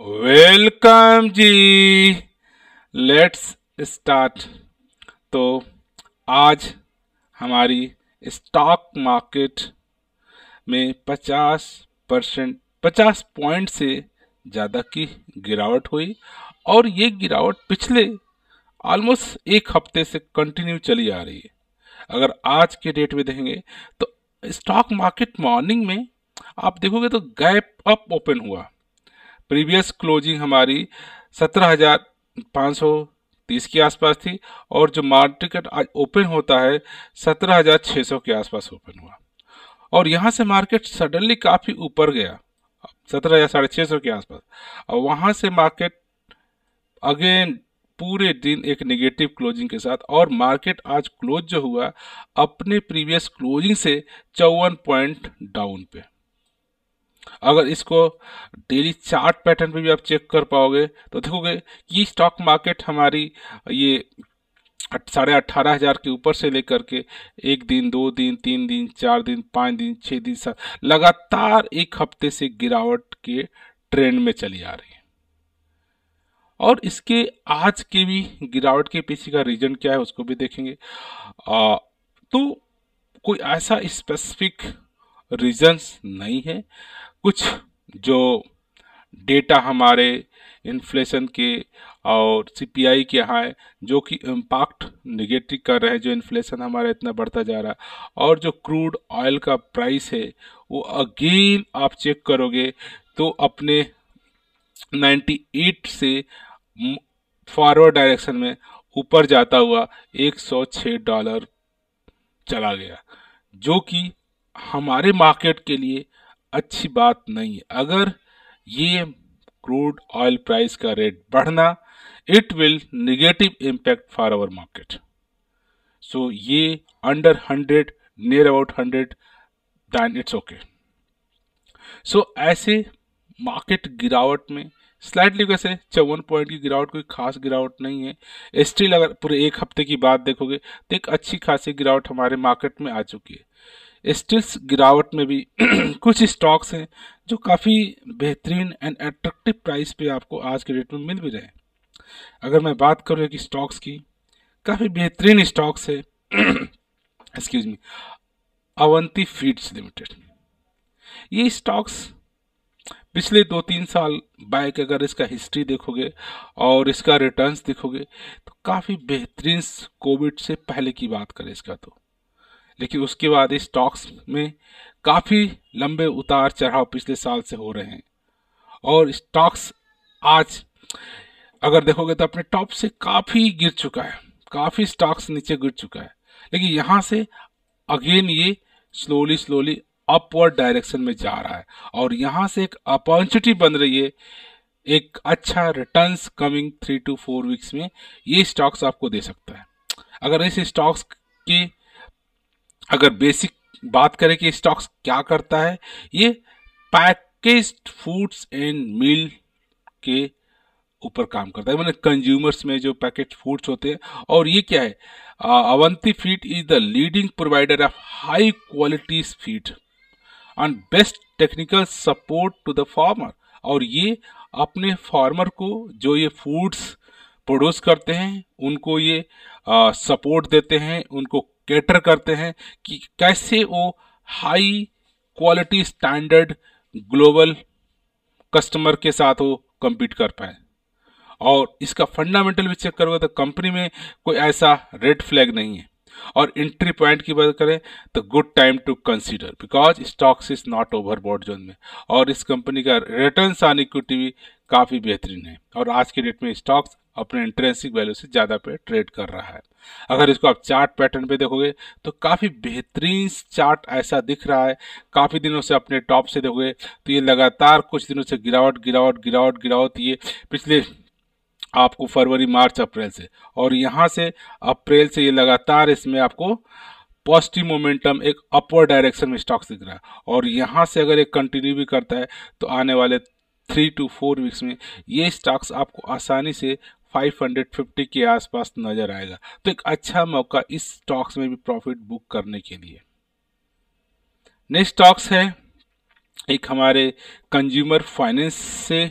welcome ji let's start तो आज हमारी स्टॉक मार्केट में 50 परसेंट पचास पॉइंट से ज़्यादा की गिरावट हुई और ये गिरावट पिछले ऑलमोस्ट एक हफ्ते से कंटिन्यू चली आ रही है अगर आज के डेट में देखेंगे तो स्टॉक मार्केट मॉर्निंग में आप देखोगे तो गैप अप ओपन हुआ प्रीवियस क्लोजिंग हमारी सत्रह हज़ार पाँच सौ तीस के आसपास थी और जो मार्केट आज ओपन होता है सत्रह हज़ार छः सौ के आसपास ओपन हुआ और यहाँ से मार्केट सडनली काफ़ी ऊपर गया सत्रह हज़ार साढ़े छः सौ के आसपास और वहाँ से मार्केट अगेन पूरे दिन एक नेगेटिव क्लोजिंग के साथ और मार्केट आज क्लोज जो हुआ अपने प्रीवियस क्लोजिंग से चौवन पॉइंट डाउन पे अगर इसको डेली चार्ट पैटर्न पे भी आप चेक कर पाओगे तो देखोगे कि स्टॉक मार्केट हमारी ये साढ़े अट्ठारह हज़ार के ऊपर से लेकर के एक दिन दो दिन तीन दिन चार दिन पाँच दिन छः दिन सात लगातार एक हफ्ते से गिरावट के ट्रेंड में चली आ रही है और इसके आज के भी गिरावट के पीछे का रीज़न क्या है उसको भी देखेंगे आ, तो कोई ऐसा स्पेसिफिक रीजंस नहीं है कुछ जो डेटा हमारे इन्फ्लेशन के और सीपीआई के यहाँ जो कि इम्पैक्ट निगेटिव कर रहे हैं जो इन्फ्लेशन हमारा इतना बढ़ता जा रहा है और जो क्रूड ऑयल का प्राइस है वो अगेन आप चेक करोगे तो अपने 98 से फॉरवर्ड डायरेक्शन में ऊपर जाता हुआ 106 डॉलर चला गया जो कि हमारे मार्केट के लिए अच्छी बात नहीं है अगर ये क्रूड ऑयल प्राइस का रेट बढ़ना it will negative impact for our market so ये under hundred near about hundred than it's okay so ऐसे मार्केट गिरावट में स्लाइडली कैसे चौवन पॉइंट की गिरावट कोई खास गिरावट नहीं है स्टिल अगर पूरे एक हफ्ते की बात देखोगे तो एक अच्छी खासी गिरावट हमारे मार्केट में आ चुकी है स्टिल्स गिरावट में भी कुछ स्टॉक्स हैं जो काफ़ी बेहतरीन एंड अट्रैक्टिव प्राइस पे आपको आज के डेट में मिल भी रहे हैं अगर मैं बात करूँ एक स्टॉक्स की काफ़ी बेहतरीन स्टॉक्स है excuse me Avanti feeds limited ये स्टॉक्स पिछले दो तीन साल बाइक अगर इसका हिस्ट्री देखोगे और इसका रिटर्न्स देखोगे तो काफ़ी बेहतरीन कोविड से पहले की बात करें इसका तो लेकिन उसके बाद इस स्टॉक्स में काफ़ी लंबे उतार चढ़ाव पिछले साल से हो रहे हैं और स्टॉक्स आज अगर देखोगे तो अपने टॉप से काफ़ी गिर चुका है काफ़ी स्टॉक्स नीचे गिर चुका है लेकिन यहाँ से अगेन ये स्लोली स्लोली अपवर्ड डायरेक्शन में जा रहा है और यहाँ से एक अपॉर्चुनिटी बन रही है एक अच्छा return coming three two four weeks में ये स्टॉक्स आपको दे सकता है अगर इस स्टॉक्स के अगर बेसिक बात करें कि स्टॉक्स क्या करता है ये पैकेज फूड्स एंड मिल के ऊपर काम करता है मैंने कंज्यूमर्स में जो पैकेज फूड्स होते हैं और ये क्या है Avanti feed is the leading provider of high quality feed and best technical support to the farmer और ये अपने फार्मर को जो ये फूड्स प्रोड्यूस करते हैं उनको ये सपोर्ट देते हैं उनको कैटर करते हैं कि कैसे वो high quality standard global customer के साथ वो कम्पीट कर पाए और इसका फंडामेंटल भी चेक करोगे तो कंपनी में कोई ऐसा रेड फ्लैग नहीं है और एंट्री पॉइंट की बात करें तो good time to consider because stocks is not overbought zone में और इस कंपनी का रिटर्न ऑन इक्विटी भी काफ़ी बेहतरीन है और आज के डेट में स्टॉक्स अपने इंटरेंसिक वैल्यू से ज़्यादा पे ट्रेड कर रहा है अगर इसको आप चार्ट पैटर्न पे देखोगे तो काफ़ी बेहतरीन चार्ट ऐसा दिख रहा है काफ़ी दिनों से अपने टॉप से देखोगे तो ये लगातार कुछ दिनों से गिरावट गिरावट गिरावट गिरावट ये पिछले आपको फरवरी मार्च अप्रैल से और यहाँ से अप्रैल से ये लगातार इसमें आपको पॉजिटिव मोमेंटम एक अपवर डायरेक्शन में स्टॉक्स दिख रहा है और यहाँ से अगर ये कंटिन्यू भी करता है तो आने वाले थ्री टू फोर वीक्स में ये स्टॉक्स आपको आसानी से 550 के आसपास नज़र आएगा तो एक अच्छा मौका इस स्टॉक्स में भी प्रॉफिट बुक करने के लिए नेक्स्ट स्टॉक्स है एक हमारे कंज्यूमर फाइनेंस से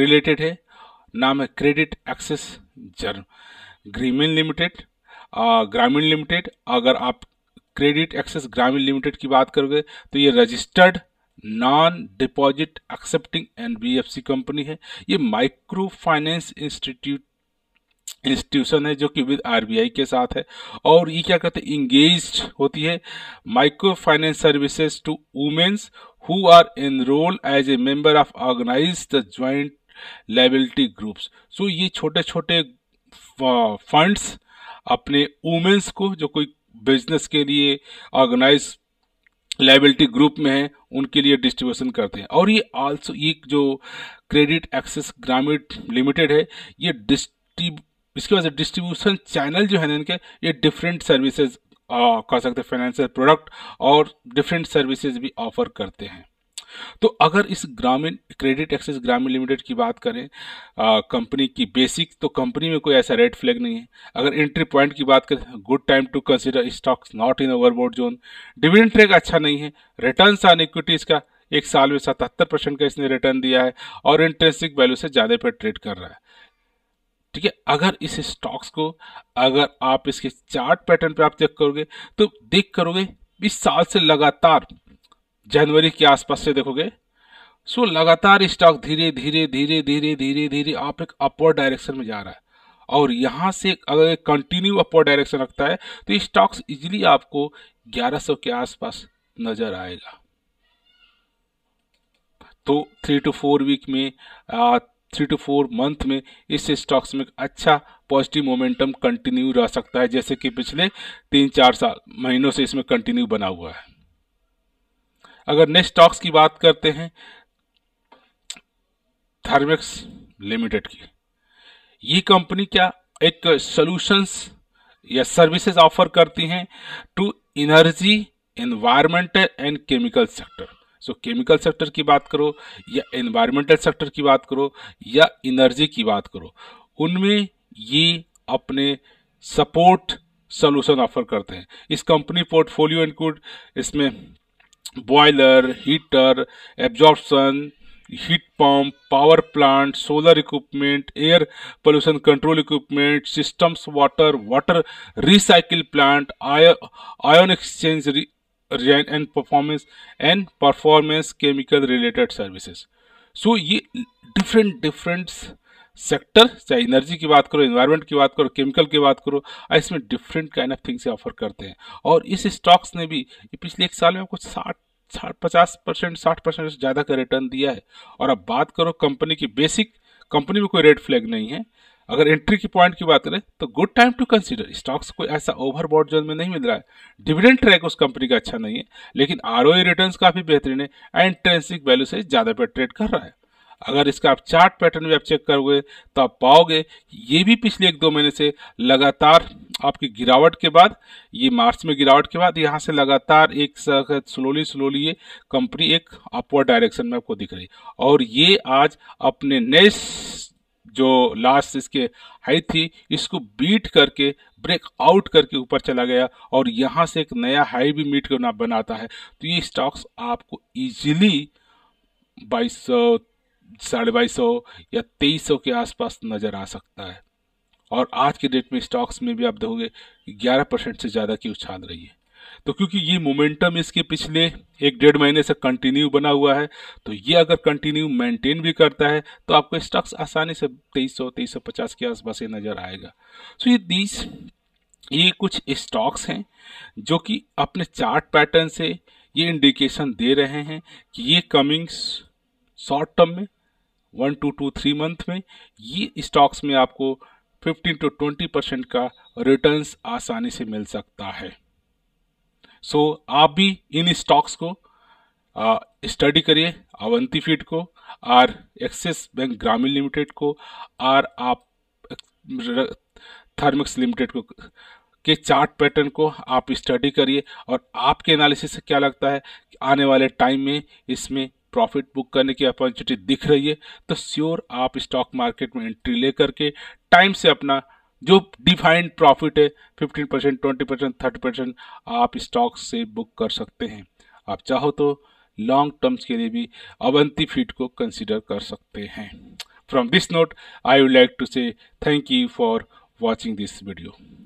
रिलेटेड है नाम है क्रेडिट एक्सेस जर ग्रीमिन लिमिटेड ग्रामीण लिमिटेड अगर आप क्रेडिट एक्सेस ग्रामीण लिमिटेड की बात करोगे तो ये registered non deposit accepting an company है ये माइक्रो फाइनेंस इंस्टीट्यूट इंस्टीट्यूशन है जो कि विद आरबीआई के साथ है और ये क्या कहते हैं इंगेज होती है micro finance services to womens who are enroll as a member of organize the joint liability groups so ये छोटे छोटे फंड्स अपने वुमेंस को जो कोई बिजनेस के लिए ऑर्गेनाइज लाइबिलिटी ग्रुप में है उनके लिए डिस्ट्रीब्यूशन करते हैं और ये आल्सो ये जो क्रेडिट एक्सेस ग्रामीण लिमिटेड है ये डिस्ट्री इसके वजह से डिस्ट्रीब्यूशन चैनल जो है ना इनके ये डिफरेंट सर्विसेज कह सकते हैं फाइनेंशियल प्रोडक्ट और डिफरेंट सर्विसेज भी ऑफर करते हैं तो अगर इस ग्रामीण क्रेडिट एक्सेस ग्रामीण लिमिटेड की बात करें कंपनी की बेसिक तो कंपनी में कोई ऐसा रेड फ्लैग नहीं है अगर एंट्री पॉइंट की बात करें good time to consider stocks not in overboard zone dividend track अच्छा नहीं है रिटर्न ऑन इक्विटीज़ का एक साल में सतहत्तर परसेंट का इसने रिटर्न दिया है और इंटरेस्टिक वैल्यू से ज़्यादा पर ट्रेड कर रहा है ठीक है अगर इस स्टॉक्स को अगर आप इसके चार्ट पैटर्न पे आप चेक करोगे तो देख करोगे इस साल से लगातार जनवरी के आसपास से देखोगे सो लगातार स्टॉक धीरे धीरे धीरे धीरे धीरे धीरे आप एक अपवर्ड डायरेक्शन में जा रहा है और यहाँ से अगर कंटिन्यू अपवर्ड डायरेक्शन रखता है तो स्टॉक्स इजिली आपको 1100 के आसपास नज़र आएगा तो थ्री टू फोर वीक में थ्री टू फोर मंथ में इस स्टॉक्स में अच्छा पॉजिटिव मोमेंटम कंटिन्यू रह सकता है जैसे कि पिछले तीन चार साल महीनों से इसमें कंटिन्यू बना हुआ है अगर नेक्स्ट स्टॉक्स की बात करते हैं थर्मेक्स लिमिटेड की ये कंपनी क्या एक सॉल्यूशंस या सर्विसेज ऑफर करती हैं to energy environment and chemical sector so chemical sector की बात करो या एनवायरमेंटल सेक्टर की बात करो या एनर्जी की बात करो उनमें ये अपने सपोर्ट सोल्यूशन ऑफर करते हैं इस कंपनी पोर्टफोलियो इनकूड इसमें boiler heater absorption heat pump power plant solar equipment air pollution control equipment systems water water recycle plant ion exchange and performance and performance chemical related services so ये different different sector चाहे energy की बात करो environment की बात करो chemical की बात करो इसमें different kind of things offer करते हैं और इस स्टॉक्स ने भी पिछले एक साल में आपको साठ साठ पचास परसेंट साठ परसेंट से ज़्यादा का रिटर्न दिया है और अब बात करो कंपनी की बेसिक कंपनी में कोई रेड फ्लैग नहीं है अगर एंट्री की पॉइंट की बात करें तो good time to consider stocks कोई ऐसा ओवर बॉड जोन में नहीं मिल रहा है डिविडेंड ट्रैक उस कंपनी का अच्छा नहीं है लेकिन आर ओ काफ़ी बेहतरीन है एंड ट्रेंसिक वैल्यू से ज़्यादा पे ट्रेड कर रहा है अगर इसका आप चार्ट पैटर्न भी आप चेक करोगे तो आप पाओगे ये भी पिछले एक दो महीने से लगातार आपकी गिरावट के बाद ये मार्च में गिरावट के बाद यहाँ से लगातार एक स्लोली स्लोली ये कंपनी एक अपवर्ड डायरेक्शन में आपको दिख रही और ये आज अपने ने जो लास्ट इसके हाई थी इसको बीट करके ब्रेक आउट करके ऊपर चला गया और यहाँ से एक नया हाई भी मीट करना बनाता है तो ये स्टॉक्स आपको इजीली बाईस साढ़े बाईस सौ या तेईस सौ के आसपास नज़र आ सकता है और आज के डेट में स्टॉक्स में भी आप देखोगे ग्यारह परसेंट से ज़्यादा की उछाल रही है तो क्योंकि ये मोमेंटम इसके पिछले एक डेढ़ महीने से कंटिन्यू बना हुआ है तो ये अगर कंटिन्यू मेंटेन भी करता है तो आपको स्टॉक्स आसानी से तेईस सौ तेईस सौ पचास के आसपास ये नज़र आएगा सो ये दीज ये कुछ स्टॉक्स हैं जो कि अपने चार्ट पैटर्न से ये इंडिकेशन दे रहे हैं कि ये कमिंग्स शॉर्ट टर्म में one two two three month में ये स्टॉक्स में आपको फिफ्टीन टू ट्वेंटी परसेंट का रिटर्न्स आसानी से मिल सकता है सो so, आप भी इन स्टॉक्स को स्टडी करिए अवंती फीड को or Axis Bank Grameen limited को आर आप थर्मिक्स लिमिटेड को के चार्ट पैटर्न को आप स्टडी करिए और आपके एनालिसिस से क्या लगता है कि आने वाले टाइम में इसमें प्रॉफिट बुक करने की अपॉर्चुनिटी दिख रही है तो श्योर आप स्टॉक मार्केट में एंट्री ले करके टाइम से अपना जो डिफाइंड प्रॉफिट है fifteen percent twenty percent thirty percent आप स्टॉक से बुक कर सकते हैं आप चाहो तो लॉन्ग टर्म्स के लिए भी अवंती फीट को कंसिडर कर सकते हैं from this note I would like to say thank you for watching this video